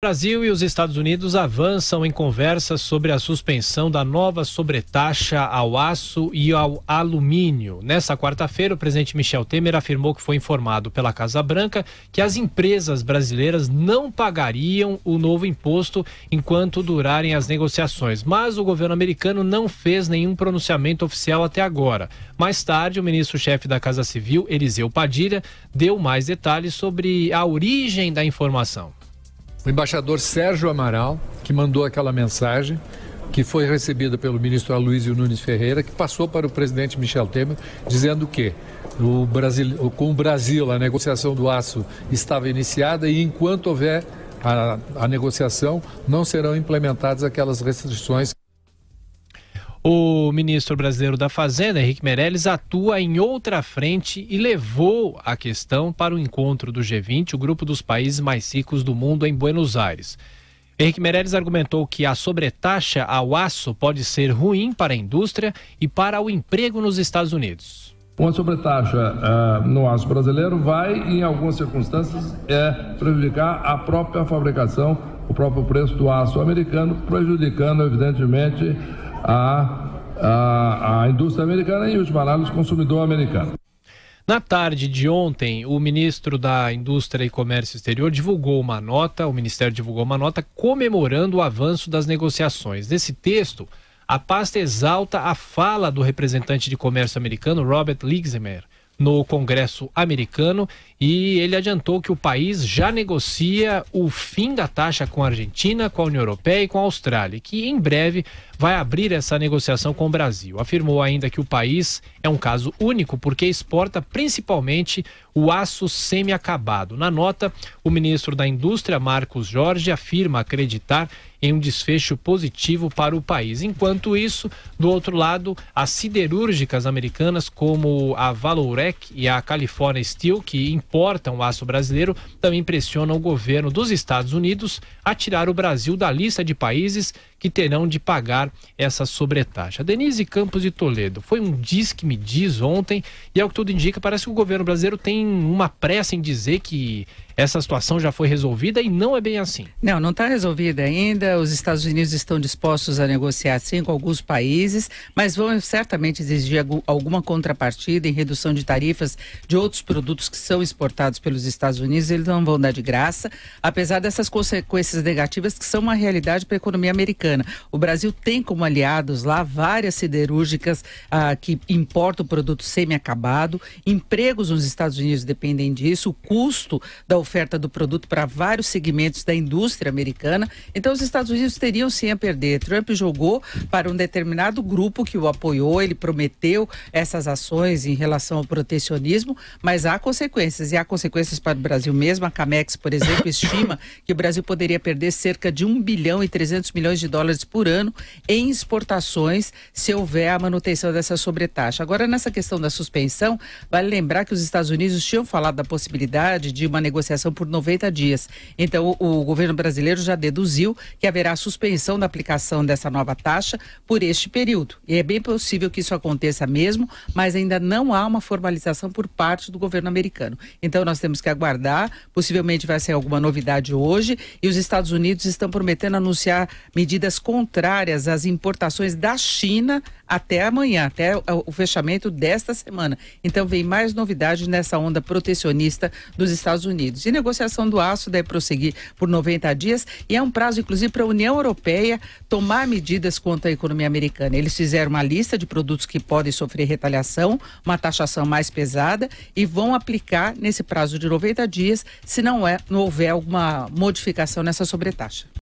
Brasil e os Estados Unidos avançam em conversas sobre a suspensão da nova sobretaxa ao aço e ao alumínio. Nessa quarta-feira, o presidente Michel Temer afirmou que foi informado pela Casa Branca que as empresas brasileiras não pagariam o novo imposto enquanto durarem as negociações. Mas o governo americano não fez nenhum pronunciamento oficial até agora. Mais tarde, o ministro-chefe da Casa Civil, Eliseu Padilha, deu mais detalhes sobre a origem da informação o embaixador Sérgio Amaral, que mandou aquela mensagem, que foi recebida pelo ministro Aloysio Nunes Ferreira, que passou para o presidente Michel Temer, dizendo que o Brasil, com o Brasil a negociação do aço estava iniciada e enquanto houver a, a negociação, não serão implementadas aquelas restrições. O ministro brasileiro da Fazenda, Henrique Meirelles, atua em outra frente e levou a questão para o encontro do G20, o grupo dos países mais ricos do mundo, em Buenos Aires. Henrique Meirelles argumentou que a sobretaxa ao aço pode ser ruim para a indústria e para o emprego nos Estados Unidos. Uma sobretaxa uh, no aço brasileiro vai, em algumas circunstâncias, eh, prejudicar a própria fabricação, o próprio preço do aço americano, prejudicando, evidentemente, a a indústria americana e, os malados consumidor americano. Na tarde de ontem, o ministro da Indústria e Comércio Exterior divulgou uma nota, o ministério divulgou uma nota comemorando o avanço das negociações. Nesse texto, a pasta exalta a fala do representante de comércio americano Robert Ligsemer, no Congresso americano e ele adiantou que o país já negocia o fim da taxa com a Argentina, com a União Europeia e com a Austrália, que em breve vai abrir essa negociação com o Brasil. Afirmou ainda que o país é um caso único porque exporta principalmente o aço semi-acabado. Na nota, o ministro da Indústria, Marcos Jorge, afirma acreditar em um desfecho positivo para o país. Enquanto isso, do outro lado, as siderúrgicas americanas como a Valorec e a California Steel, que importam aço brasileiro, também pressionam o governo dos Estados Unidos a tirar o Brasil da lista de países que terão de pagar essa sobretaxa. Denise Campos de Toledo, foi um diz que me diz ontem e é o que tudo indica, parece que o governo brasileiro tem uma pressa em dizer que essa situação já foi resolvida e não é bem assim. Não, não está resolvida ainda. Os Estados Unidos estão dispostos a negociar sim com alguns países, mas vão certamente exigir alguma contrapartida em redução de tarifas de outros produtos que são exportados pelos Estados Unidos. Eles não vão dar de graça, apesar dessas consequências negativas que são uma realidade para a economia americana. O Brasil tem como aliados lá várias siderúrgicas ah, que importam produto semi-acabado, empregos nos Estados Unidos dependem disso, o custo da oferta oferta do produto para vários segmentos da indústria americana, então os Estados Unidos teriam sim a perder. Trump jogou para um determinado grupo que o apoiou, ele prometeu essas ações em relação ao protecionismo, mas há consequências, e há consequências para o Brasil mesmo. A Camex, por exemplo, estima que o Brasil poderia perder cerca de 1 bilhão e 300 milhões de dólares por ano em exportações se houver a manutenção dessa sobretaxa. Agora, nessa questão da suspensão, vale lembrar que os Estados Unidos tinham falado da possibilidade de uma negociação por 90 dias. Então, o governo brasileiro já deduziu que haverá suspensão da aplicação dessa nova taxa por este período. E é bem possível que isso aconteça mesmo, mas ainda não há uma formalização por parte do governo americano. Então, nós temos que aguardar. Possivelmente vai ser alguma novidade hoje. E os Estados Unidos estão prometendo anunciar medidas contrárias às importações da China até amanhã, até o fechamento desta semana. Então vem mais novidades nessa onda protecionista dos Estados Unidos. E negociação do aço deve prosseguir por 90 dias e é um prazo, inclusive, para a União Europeia tomar medidas contra a economia americana. Eles fizeram uma lista de produtos que podem sofrer retaliação, uma taxação mais pesada e vão aplicar nesse prazo de 90 dias se não, é, não houver alguma modificação nessa sobretaxa.